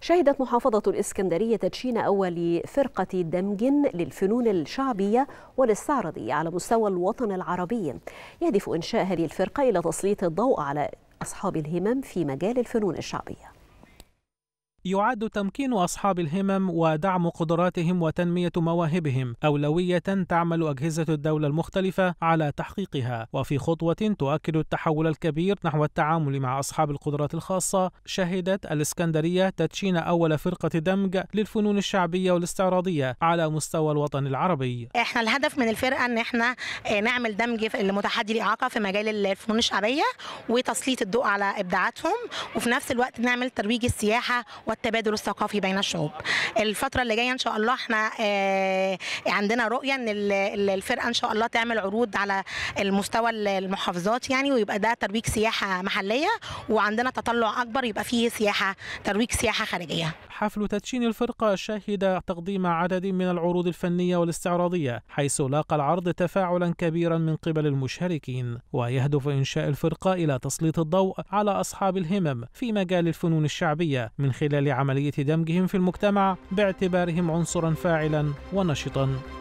شهدت محافظة الإسكندرية تدشين أول فرقة دمج للفنون الشعبية والاستعراضية على مستوى الوطن العربي يهدف إنشاء هذه الفرقة إلى تسليط الضوء على أصحاب الهمم في مجال الفنون الشعبية يعد تمكين أصحاب الهمم ودعم قدراتهم وتنمية مواهبهم أولوية تعمل أجهزة الدولة المختلفة على تحقيقها وفي خطوة تؤكد التحول الكبير نحو التعامل مع أصحاب القدرات الخاصة شهدت الإسكندرية تدشين أول فرقة دمج للفنون الشعبية والاستعراضية على مستوى الوطن العربي احنا الهدف من الفرقة ان احنا آه، نعمل دمج لمتحدي الإعاقة في مجال الفنون الشعبية وتسليط الضوء على إبداعاتهم وفي نفس الوقت نعمل ترويج السياحة والتبادل الثقافي بين الشعوب الفتره اللي جايه ان شاء الله احنا آه، عندنا رؤيه ان الفرقه ان شاء الله تعمل عروض على المستوى المحافظات يعني ويبقى ده ترويج سياحه محليه وعندنا تطلع اكبر يبقى فيه سياحه ترويج سياحه خارجيه حفل تدشين الفرقه شهد تقديم عدد من العروض الفنيه والاستعراضيه حيث لاقى العرض تفاعلا كبيرا من قبل المشاركين ويهدف انشاء الفرقه الى تسليط الضوء على اصحاب الهمم في مجال الفنون الشعبيه من خلال لعملية دمجهم في المجتمع باعتبارهم عنصرا فاعلا ونشطا